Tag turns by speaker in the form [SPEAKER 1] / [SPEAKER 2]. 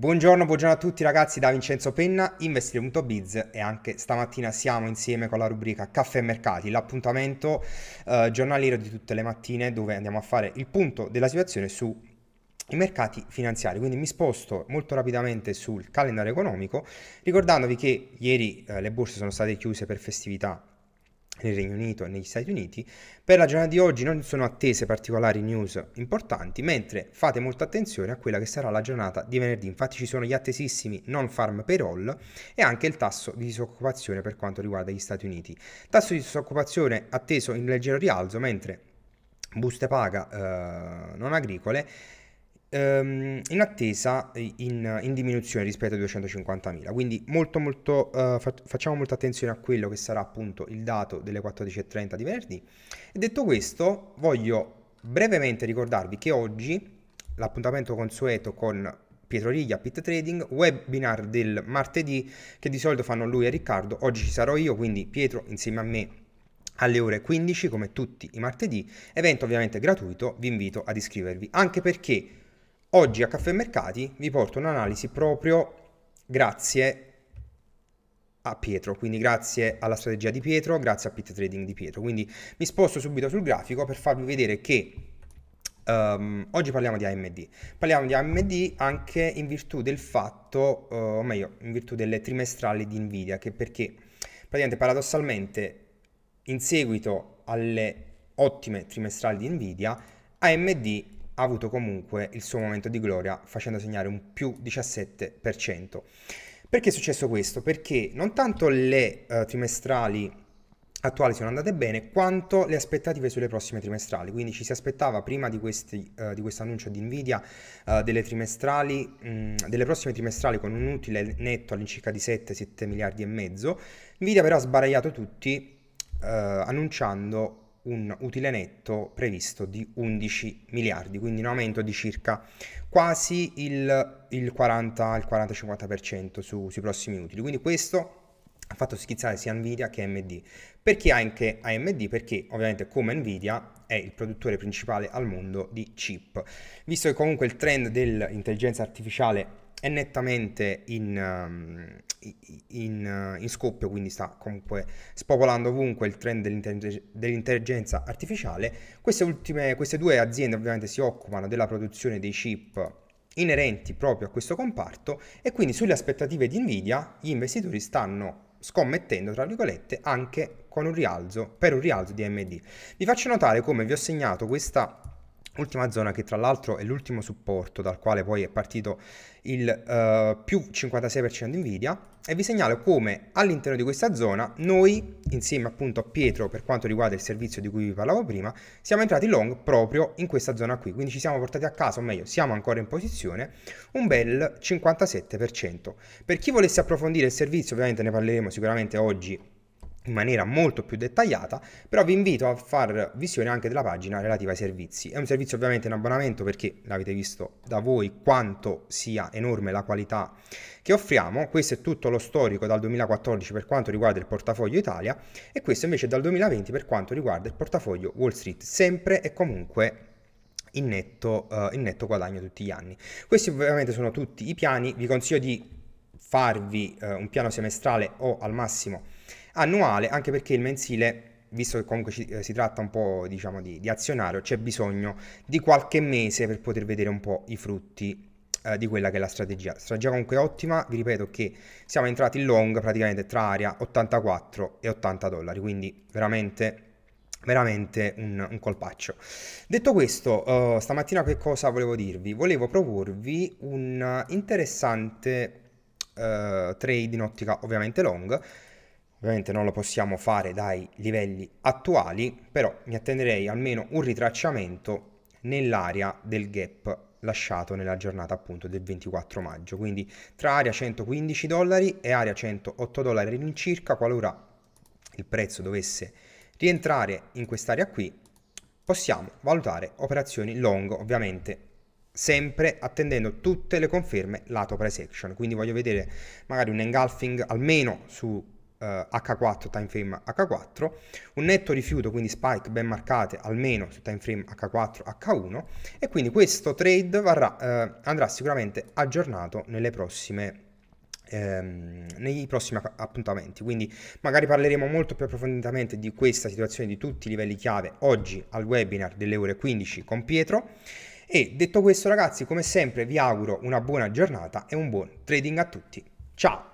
[SPEAKER 1] Buongiorno, buongiorno a tutti ragazzi da Vincenzo Penna, investire.biz e anche stamattina siamo insieme con la rubrica Caffè Mercati, l'appuntamento eh, giornaliero di tutte le mattine dove andiamo a fare il punto della situazione su i mercati finanziari. Quindi mi sposto molto rapidamente sul calendario economico, ricordandovi che ieri eh, le borse sono state chiuse per festività nel Regno Unito e negli Stati Uniti. Per la giornata di oggi non sono attese particolari news importanti, mentre fate molta attenzione a quella che sarà la giornata di venerdì. Infatti ci sono gli attesissimi non farm payroll e anche il tasso di disoccupazione per quanto riguarda gli Stati Uniti. Tasso di disoccupazione atteso in leggero rialzo, mentre buste paga eh, non agricole um, in attesa eh, in, in, diminuzione rispetto ai 250.000, quindi molto, molto, uh, facciamo molta attenzione a quello che sarà appunto il dato delle 14.30 di venerdì. E detto questo, voglio brevemente ricordarvi che oggi l'appuntamento consueto con Pietro Riglia, Pit Trading, webinar del martedì che di solito fanno lui e Riccardo, oggi ci sarò io, quindi Pietro insieme a me alle ore 15 come tutti i martedì, evento ovviamente gratuito, vi invito ad iscrivervi, anche perché Oggi a Caffè Mercati vi porto un'analisi proprio grazie a Pietro, quindi grazie alla strategia di Pietro, grazie al pit trading di Pietro. Quindi mi sposto subito sul grafico per farvi vedere che um, oggi parliamo di AMD. Parliamo di AMD anche in virtù del fatto, uh, o meglio, in virtù delle trimestrali di Nvidia, che perché praticamente paradossalmente in seguito alle ottime trimestrali di Nvidia, AMD ha avuto comunque il suo momento di gloria facendo segnare un più 17%. Perché è successo questo? Perché non tanto le uh, trimestrali attuali sono andate bene quanto le aspettative sulle prossime trimestrali quindi ci si aspettava prima di, questi, uh, questo annuncio di Nvidia uh, delle, mh, mm, delle prossime trimestrali con un utile netto all'incirca di 7-7 miliardi e mezzo Nvidia però ha sbaragliato tutti annunciando un utile netto previsto di 11 miliardi, quindi un aumento di circa quasi il, il 40-50% su, sui prossimi utili. Quindi questo ha fatto schizzare sia Nvidia che AMD. Perché anche AMD? Perché ovviamente come Nvidia è il produttore principale al mondo di chip. Visto che comunque il trend dell'intelligenza artificiale è nettamente in, um, in, uh, in, scoppio, quindi sta comunque spopolando ovunque il trend dell'intelligenza artificiale. Queste, ultime, queste due aziende ovviamente si occupano della produzione dei chip inerenti proprio a questo comparto e quindi sulle aspettative di Nvidia gli investitori stanno scommettendo, tra virgolette, anche un rialzo, per un rialzo di AMD. Vi faccio notare come vi ho segnato questa Ultima zona che tra l'altro è l'ultimo supporto dal quale poi è partito il uh, più 56% Nvidia e vi segnalo come all'interno di questa zona noi insieme appunto a Pietro per quanto riguarda il servizio di cui vi parlavo prima siamo entrati long proprio in questa zona qui quindi ci siamo portati a casa o meglio siamo ancora in posizione un bel 57% per chi volesse approfondire il servizio ovviamente ne parleremo sicuramente oggi in maniera molto più dettagliata, però vi invito a far visione anche della pagina relativa ai servizi. È un servizio ovviamente in abbonamento perché l'avete visto da voi quanto sia enorme la qualità che offriamo. Questo è tutto lo storico dal 2014 per quanto riguarda il portafoglio Italia e questo invece dal 2020 per quanto riguarda il portafoglio Wall Street, sempre e comunque in netto, uh, in netto guadagno tutti gli anni. Questi ovviamente sono tutti i piani, vi consiglio di farvi uh, un piano semestrale o al massimo annuale, anche perché il mensile visto che comunque ci, eh, si tratta un po' diciamo di, di azionario, c'è bisogno di qualche mese per poter vedere un po' i frutti eh, di quella che è la strategia. Strategia comunque ottima, vi ripeto che siamo entrati in long praticamente tra area 84 e 80 dollari, quindi veramente veramente un, un, colpaccio. Detto questo, uh, stamattina che cosa volevo dirvi? Volevo proporvi un interessante uh, trade in ottica ovviamente long Ovviamente non lo possiamo fare dai livelli attuali, però mi attenderei almeno un ritracciamento nell'area del gap lasciato nella giornata appunto del 24 maggio, quindi tra area 115 dollari e area 108 dollari all'incirca, qualora il prezzo dovesse rientrare in quest'area qui, possiamo valutare operazioni long, ovviamente sempre attendendo tutte le conferme lato price action, quindi voglio vedere magari un engulfing almeno su H4 eh, time frame H4, un netto rifiuto, quindi spike ben marcate almeno su time frame H4 H1 e quindi questo trade varrà, eh, andrà sicuramente aggiornato nelle prossime ehm, nei prossimi appuntamenti. Quindi magari parleremo molto più approfonditamente di questa situazione di tutti i livelli chiave oggi al webinar delle ore 15 con Pietro. E detto questo ragazzi, come sempre vi auguro una buona giornata e un buon trading a tutti. Ciao!